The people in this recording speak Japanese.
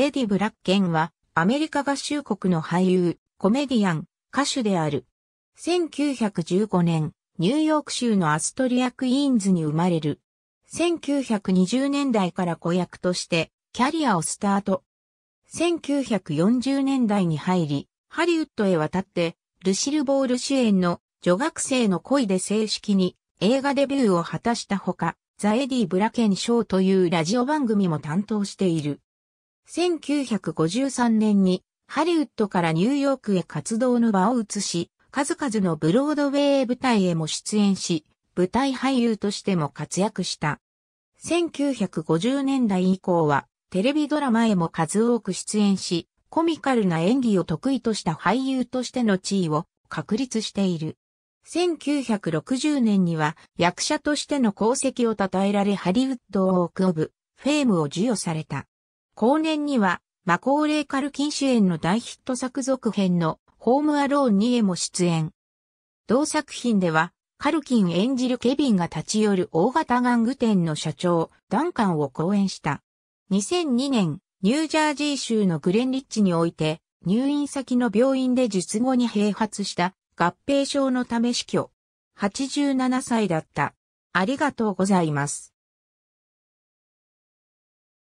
エディ・ブラッケンは、アメリカ合衆国の俳優、コメディアン、歌手である。1915年、ニューヨーク州のアストリア・クイーンズに生まれる。1920年代から子役として、キャリアをスタート。1940年代に入り、ハリウッドへ渡って、ルシル・ボール主演の女学生の恋で正式に映画デビューを果たしたほか、ザ・エディ・ブラケン賞というラジオ番組も担当している。1953年にハリウッドからニューヨークへ活動の場を移し、数々のブロードウェイ舞台へも出演し、舞台俳優としても活躍した。1950年代以降は、テレビドラマへも数多く出演し、コミカルな演技を得意とした俳優としての地位を確立している。1960年には役者としての功績を称えられハリウッドをオークオブ、フェームを授与された。後年には、魔レ齢カルキン主演の大ヒット作続編のホームアローンにへも出演。同作品では、カルキン演じるケビンが立ち寄る大型玩具店の社長、ダンカンを講演した。2002年、ニュージャージー州のグレンリッチにおいて、入院先の病院で術後に併発した合併症のため死去。87歳だった。ありがとうございます。